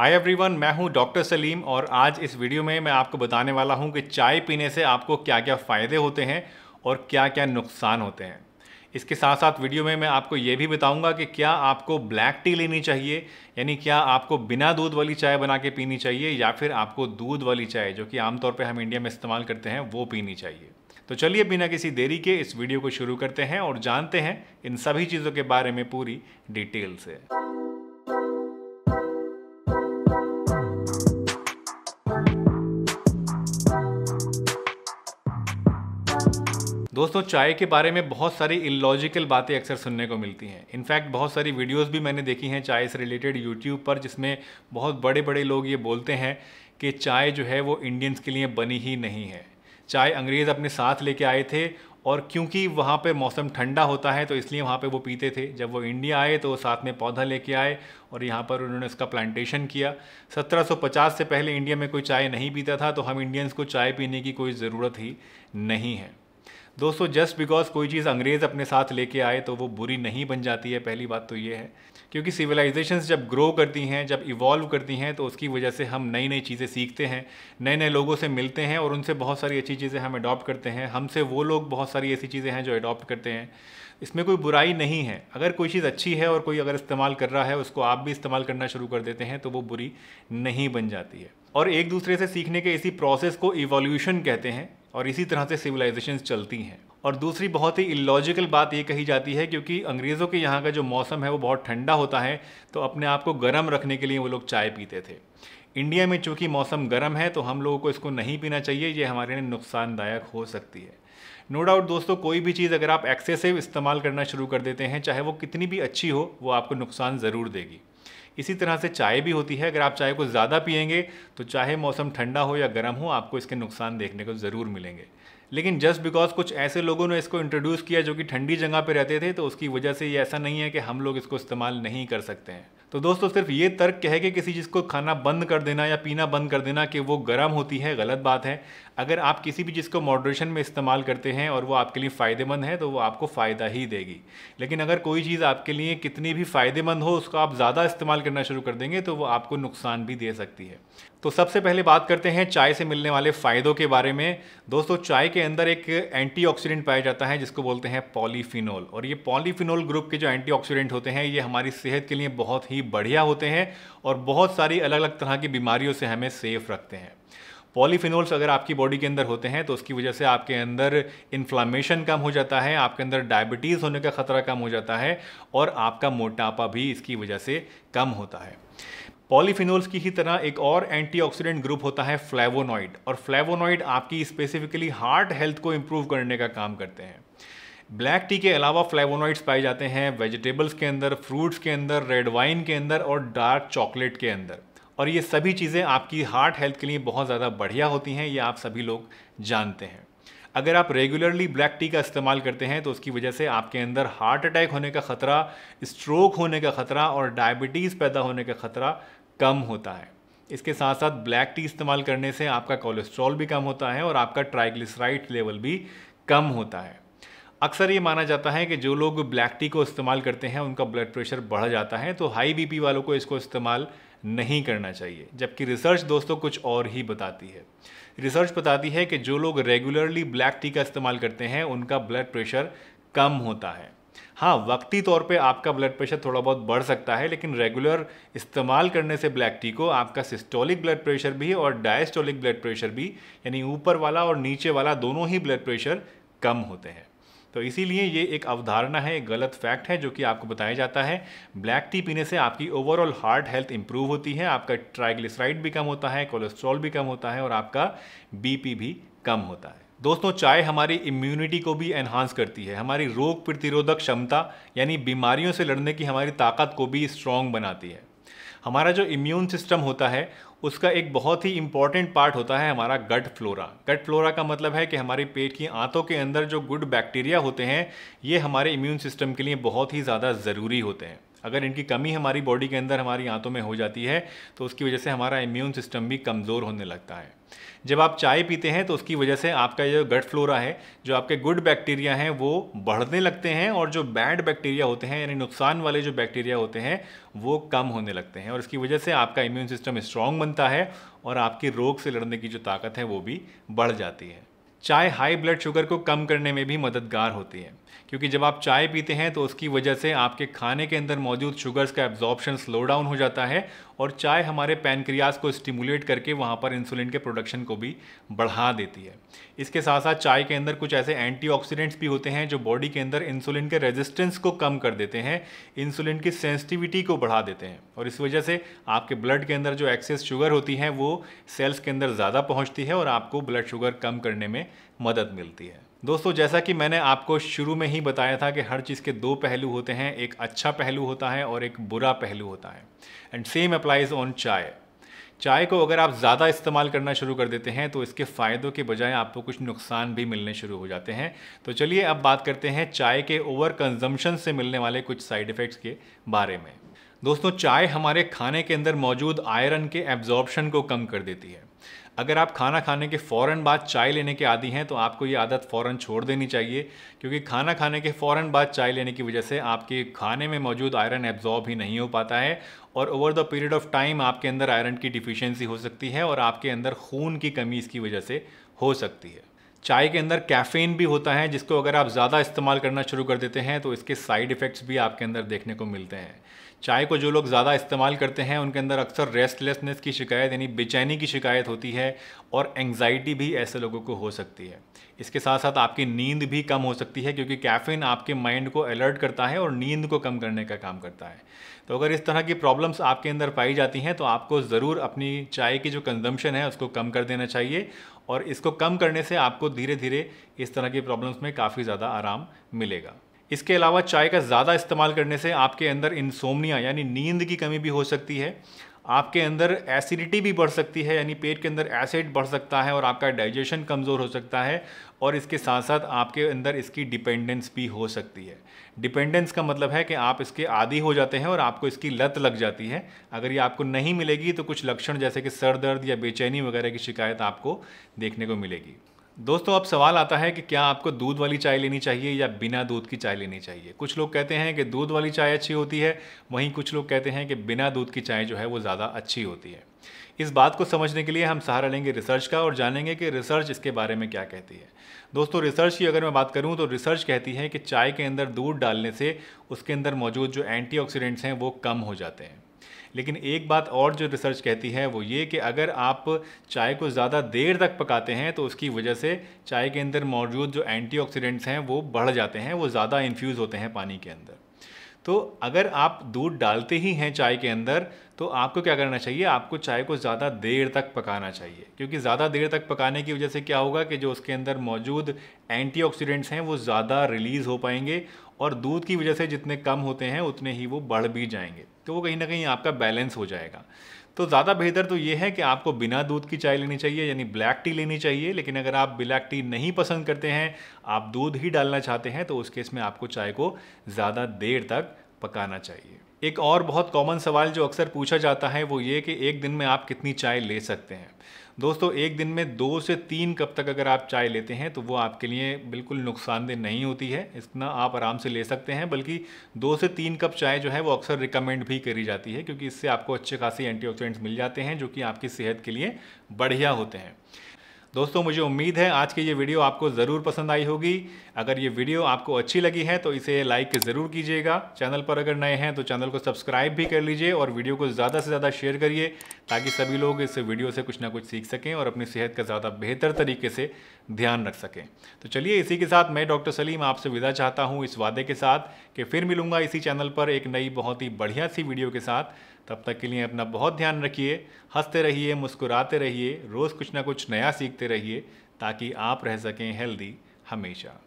hi everyone मैं हूं doctor Salim और आज इस वीडियो में मैं आपको बताने वाला हूं कि चाय पीने से आपको क्या क्या फ़ायदे होते हैं और क्या क्या नुकसान होते हैं इसके साथ साथ वीडियो में मैं आपको ये भी बताऊंगा कि क्या आपको ब्लैक टी लेनी चाहिए यानी क्या आपको बिना दूध वाली चाय बना के पीनी चाहिए या फिर आपको दूध वाली चाय जो कि आमतौर पर हम इंडिया में इस्तेमाल करते हैं वो पीनी चाहिए तो चलिए बिना किसी देरी के इस वीडियो को शुरू करते हैं और जानते हैं इन सभी चीज़ों के बारे में पूरी डिटेल से दोस्तों चाय के बारे में बहुत सारी इलॉजिकल बातें अक्सर सुनने को मिलती हैं इनफैक्ट बहुत सारी वीडियोस भी मैंने देखी हैं चाय से रिलेटेड यूट्यूब पर जिसमें बहुत बड़े बड़े लोग ये बोलते हैं कि चाय जो है वो इंडियंस के लिए बनी ही नहीं है चाय अंग्रेज़ अपने साथ लेके आए थे और क्योंकि वहाँ पर मौसम ठंडा होता है तो इसलिए वहाँ पर वो पीते थे जब वो इंडिया आए तो साथ में पौधा लेके आए और यहाँ पर उन्होंने उसका प्लांटेशन किया 1750 से पहले इंडिया में कोई चाय नहीं पीता था तो हम इंडियंस को चाय पीने की कोई ज़रूरत ही नहीं है दोस्तों जस्ट बिकॉज कोई चीज़ अंग्रेज़ अपने साथ लेके आए तो वो बुरी नहीं बन जाती है पहली बात तो ये है क्योंकि सिविलाइजेशंस जब ग्रो करती हैं जब इवॉल्व करती हैं तो उसकी वजह से हम नई नई चीज़ें सीखते हैं नए नए लोगों से मिलते हैं और उनसे बहुत सारी अच्छी चीज़ें हम अडॉप्ट करते हैं हमसे वो लोग बहुत सारी ऐसी चीज़ें हैं जो अडॉप्ट करते हैं इसमें कोई बुराई नहीं है अगर कोई चीज़ अच्छी है और कोई अगर इस्तेमाल कर रहा है उसको आप भी इस्तेमाल करना शुरू कर देते हैं तो वो बुरी नहीं बन जाती है और एक दूसरे से सीखने के इसी प्रोसेस को इवोल्यूशन कहते हैं और इसी तरह से सिविलाइजेशन चलती हैं और दूसरी बहुत ही इलॉजिकल बात ये कही जाती है क्योंकि अंग्रेज़ों के यहाँ का जो मौसम है वो बहुत ठंडा होता है तो अपने आप को गर्म रखने के लिए वो लोग चाय पीते थे इंडिया में चूँकि मौसम गर्म है तो हम लोगों को इसको नहीं पीना चाहिए ये हमारे लिए नुकसानदायक हो सकती है नो no डाउट दोस्तों कोई भी चीज़ अगर आप एक्सेसिव इस्तेमाल करना शुरू कर देते हैं चाहे वो कितनी भी अच्छी हो वो आपको नुकसान ज़रूर देगी इसी तरह से चाय भी होती है अगर आप चाय को ज़्यादा पियेंगे तो चाहे मौसम ठंडा हो या गर्म हो आपको इसके नुकसान देखने को ज़रूर मिलेंगे लेकिन जस्ट बिकॉज कुछ ऐसे लोगों ने इसको इंट्रोड्यूस किया जो कि ठंडी जगह पर रहते थे तो उसकी वजह से ये ऐसा नहीं है कि हम लोग इसको इस्तेमाल नहीं कर सकते हैं तो दोस्तों सिर्फ ये तर्क कह के किसी चीज़ को खाना बंद कर देना या पीना बंद कर देना कि वो गर्म होती है गलत बात है अगर आप किसी भी चीज़ को मॉड्रेशन में इस्तेमाल करते हैं और वो आपके लिए फ़ायदेमंद है तो वो आपको फ़ायदा ही देगी लेकिन अगर कोई चीज़ आपके लिए कितनी भी फ़ायदेमंद हो उसको आप ज़्यादा इस्तेमाल करना शुरू कर देंगे तो वो आपको नुकसान भी दे सकती है तो सबसे पहले बात करते हैं चाय से मिलने वाले फ़ायदों के बारे में दोस्तों चाय के के अंदर एक एंटीऑक्सीडेंट पाया जाता है जिसको बोलते हैं पॉलीफिनोल और ये पॉलीफिनोल ग्रुप के जो एंटीऑक्सीडेंट होते हैं ये हमारी सेहत के लिए बहुत ही बढ़िया होते हैं और बहुत सारी अलग अलग तरह की बीमारियों से हमें सेफ रखते हैं पॉलीफिनोल्स अगर आपकी बॉडी के अंदर होते हैं तो उसकी वजह से आपके अंदर इन्फ्लामेशन कम हो जाता है आपके अंदर डायबिटीज़ होने का खतरा कम हो जाता है और आपका मोटापा भी इसकी वजह से कम होता है पॉलीफिनोल्स की ही तरह एक और एंटीऑक्सीडेंट ग्रुप होता है फ्लेवोनॉइड और फ्लेवोनॉइड आपकी स्पेसिफिकली हार्ट हेल्थ को इम्प्रूव करने का काम करते हैं ब्लैक टी के अलावा फ्लेवोनॉइड्स पाए जाते हैं वेजिटेबल्स के अंदर फ्रूट्स के अंदर रेड वाइन के अंदर और डार्क चॉकलेट के अंदर और ये सभी चीज़ें आपकी हार्ट हेल्थ के लिए बहुत ज़्यादा बढ़िया होती हैं ये आप सभी लोग जानते हैं अगर आप रेगुलरली ब्लैक टी का इस्तेमाल करते हैं तो उसकी वजह से आपके अंदर हार्ट अटैक होने का खतरा स्ट्रोक होने का खतरा और डायबिटीज़ पैदा होने का खतरा कम होता है इसके साथ साथ ब्लैक टी इस्तेमाल करने से आपका कोलेस्ट्रॉल भी कम होता है और आपका ट्राइग्लिसराइड लेवल भी कम होता है अक्सर ये माना जाता है कि जो लोग ब्लैक टी को इस्तेमाल करते हैं उनका ब्लड प्रेशर बढ़ जाता है तो हाई बी वालों को इसको इस्तेमाल नहीं करना चाहिए जबकि रिसर्च दोस्तों कुछ और ही बताती है रिसर्च बताती है कि जो लोग रेगुलरली ब्लैक टी का इस्तेमाल करते हैं उनका ब्लड प्रेशर कम होता है हाँ वक्ती तौर पे आपका ब्लड प्रेशर थोड़ा बहुत बढ़ सकता है लेकिन रेगुलर इस्तेमाल करने से ब्लैक टी को आपका सिस्टोलिक ब्लड प्रेशर भी और डायस्टोलिक ब्लड प्रेशर भी यानी ऊपर वाला और नीचे वाला दोनों ही ब्लड प्रेशर कम होते हैं तो इसीलिए ये एक अवधारणा है एक गलत फैक्ट है जो कि आपको बताया जाता है ब्लैक टी पीने से आपकी ओवरऑल हार्ट हेल्थ इंप्रूव होती है आपका ट्राइग्लिसराइड भी कम होता है कोलेस्ट्रॉल भी कम होता है और आपका बीपी भी कम होता है दोस्तों चाय हमारी इम्यूनिटी को भी एनहांस करती है हमारी रोग प्रतिरोधक क्षमता यानी बीमारियों से लड़ने की हमारी ताकत को भी स्ट्रॉन्ग बनाती है हमारा जो इम्यून सिस्टम होता है उसका एक बहुत ही इंपॉर्टेंट पार्ट होता है हमारा गट फ्लोरा गट फ्लोरा का मतलब है कि हमारे पेट की आंतों के अंदर जो गुड बैक्टीरिया होते हैं ये हमारे इम्यून सिस्टम के लिए बहुत ही ज़्यादा ज़रूरी होते हैं अगर इनकी कमी हमारी बॉडी के अंदर हमारी आंतों में हो जाती है तो उसकी वजह से हमारा इम्यून सिस्टम भी कमज़ोर होने लगता है जब आप चाय पीते हैं तो उसकी वजह से आपका जो गट फ्लोरा है जो आपके गुड बैक्टीरिया हैं वो बढ़ने लगते हैं और जो बैड बैक्टीरिया होते हैं यानी नुकसान वाले जो बैक्टीरिया होते हैं वो कम होने लगते हैं और इसकी वजह से आपका इम्यून सिस्टम स्ट्रांग बनता है और आपकी रोग से लड़ने की जो ताकत है वो भी बढ़ जाती है चाय हाई ब्लड शुगर को कम करने में भी मददगार होती है क्योंकि जब आप चाय पीते हैं तो उसकी वजह से आपके खाने के अंदर मौजूद शुगर्स का एब्जॉर्प्शन स्लो डाउन हो जाता है और चाय हमारे पैनक्रियाज को स्टिमुलेट करके वहाँ पर इंसुलिन के प्रोडक्शन को भी बढ़ा देती है इसके साथ साथ चाय के अंदर कुछ ऐसे एंटीऑक्सीडेंट्स भी होते हैं जो बॉडी के अंदर इंसुलिन के रेजिस्टेंस को कम कर देते हैं इंसुलिन की सेंसिटिविटी को बढ़ा देते हैं और इस वजह से आपके ब्लड के अंदर जो एक्सेस शुगर होती है वो सेल्स के अंदर ज़्यादा पहुँचती है और आपको ब्लड शुगर कम करने में मदद मिलती है दोस्तों जैसा कि मैंने आपको शुरू में ही बताया था कि हर चीज़ के दो पहलू होते हैं एक अच्छा पहलू होता है और एक बुरा पहलू होता है एंड सेम अप्लाइज ऑन चाय चाय को अगर आप ज़्यादा इस्तेमाल करना शुरू कर देते हैं तो इसके फ़ायदों के बजाय आपको कुछ नुकसान भी मिलने शुरू हो जाते हैं तो चलिए अब बात करते हैं चाय के ओवर कंजम्पशन से मिलने वाले कुछ साइड इफ़ेक्ट्स के बारे में दोस्तों चाय हमारे खाने के अंदर मौजूद आयरन के एब्जॉर्बशन को कम कर देती है अगर आप खाना खाने के फौरन बाद चाय लेने के आदि हैं तो आपको ये आदत फ़ौरन छोड़ देनी चाहिए क्योंकि खाना खाने के फ़ौरन बाद चाय लेने की वजह से आपके खाने में मौजूद आयरन एब्जॉर्ब ही नहीं हो पाता है और over the period of time आपके अंदर आयरन की डिफिशेंसी हो सकती है और आपके अंदर खून की कमी इसकी वजह से हो सकती है चाय के अंदर कैफ़ीन भी होता है जिसको अगर आप ज़्यादा इस्तेमाल करना शुरू कर देते हैं तो इसके साइड इफ़ेक्ट्स भी आपके अंदर देखने को मिलते हैं चाय को जो लोग ज़्यादा इस्तेमाल करते हैं उनके अंदर अक्सर रेस्टलेसनेस की शिकायत यानी बेचैनी की शिकायत होती है और एंग्जाइटी भी ऐसे लोगों को हो सकती है इसके साथ साथ आपकी नींद भी कम हो सकती है क्योंकि कैफ़ीन आपके माइंड को अलर्ट करता है और नींद को कम करने का काम करता है तो अगर इस तरह की प्रॉब्लम्स आपके अंदर पाई जाती हैं तो आपको ज़रूर अपनी चाय की जो कंजम्पशन है उसको कम कर देना चाहिए और इसको कम करने से आपको धीरे धीरे इस तरह की प्रॉब्लम्स में काफ़ी ज़्यादा आराम मिलेगा इसके अलावा चाय का ज़्यादा इस्तेमाल करने से आपके अंदर इंसोमनिया यानी नींद की कमी भी हो सकती है आपके अंदर एसिडिटी भी बढ़ सकती है यानी पेट के अंदर एसिड बढ़ सकता है और आपका डाइजेशन कमज़ोर हो सकता है और इसके साथ साथ आपके अंदर इसकी डिपेंडेंस भी हो सकती है डिपेंडेंस का मतलब है कि आप इसके आदि हो जाते हैं और आपको इसकी लत लग जाती है अगर ये आपको नहीं मिलेगी तो कुछ लक्षण जैसे कि सर दर्द या बेचैनी वगैरह की शिकायत आपको देखने को मिलेगी दोस्तों अब सवाल आता है कि क्या आपको दूध वाली चाय लेनी चाहिए या बिना दूध की चाय लेनी चाहिए कुछ लोग कहते हैं कि दूध वाली चाय अच्छी होती है वहीं कुछ लोग कहते हैं कि बिना दूध की चाय जो है वो ज़्यादा अच्छी होती है इस बात को समझने के लिए हम सहारा लेंगे रिसर्च का और जानेंगे कि रिसर्च इसके बारे में क्या कहती है दोस्तों रिसर्च की अगर मैं बात करूं तो रिसर्च कहती है कि चाय के अंदर दूध डालने से उसके अंदर मौजूद जो एंटीऑक्सीडेंट्स हैं वो कम हो जाते हैं लेकिन एक बात और जो रिसर्च कहती है वो ये कि अगर आप चाय को ज़्यादा देर तक पकाते हैं तो उसकी वजह से चाय के अंदर मौजूद जो एंटी हैं वो बढ़ जाते हैं वो ज़्यादा इन्फ्यूज़ होते हैं पानी के अंदर तो अगर आप दूध डालते ही हैं चाय के अंदर तो आपको क्या करना चाहिए आपको चाय को ज़्यादा देर तक पकाना चाहिए क्योंकि ज़्यादा देर तक पकाने की वजह से क्या होगा कि जो उसके अंदर मौजूद एंटीऑक्सीडेंट्स हैं वो ज़्यादा रिलीज़ हो पाएंगे और दूध की वजह से जितने कम होते हैं उतने ही वो बढ़ भी जाएंगे तो वो कहीं ना कहीं आपका बैलेंस हो जाएगा तो ज़्यादा बेहतर तो ये है कि आपको बिना दूध की चाय लेनी चाहिए यानी ब्लैक टी लेनी चाहिए लेकिन अगर आप ब्लैक टी नहीं पसंद करते हैं आप दूध ही डालना चाहते हैं तो उस केस में आपको चाय को ज़्यादा देर तक पकाना चाहिए एक और बहुत कॉमन सवाल जो अक्सर पूछा जाता है वो ये कि एक दिन में आप कितनी चाय ले सकते हैं दोस्तों एक दिन में दो से तीन कप तक अगर आप चाय लेते हैं तो वो आपके लिए बिल्कुल नुकसानदेह नहीं होती है इतना आप आराम से ले सकते हैं बल्कि दो से तीन कप चाय जो है वो अक्सर रिकमेंड भी करी जाती है क्योंकि इससे आपको अच्छे खासे एंटीऑक्सीडेंट्स मिल जाते हैं जो कि आपकी सेहत के लिए बढ़िया होते हैं दोस्तों मुझे उम्मीद है आज की ये वीडियो आपको ज़रूर पसंद आई होगी अगर ये वीडियो आपको अच्छी लगी है तो इसे लाइक ज़रूर कीजिएगा चैनल पर अगर नए हैं तो चैनल को सब्सक्राइब भी कर लीजिए और वीडियो को ज़्यादा से ज़्यादा शेयर करिए ताकि सभी लोग इस वीडियो से कुछ ना कुछ सीख सकें और अपनी सेहत का ज़्यादा बेहतर तरीके से ध्यान रख सकें तो चलिए इसी के साथ मैं डॉक्टर सलीम आपसे विदा चाहता हूँ इस वादे के साथ कि फिर मिलूँगा इसी चैनल पर एक नई बहुत ही बढ़िया सी वीडियो के साथ तब तक के लिए अपना बहुत ध्यान रखिए हंसते रहिए मुस्कुराते रहिए रोज़ कुछ ना कुछ नया सीखते रहिए ताकि आप रह सकें हेल्दी हमेशा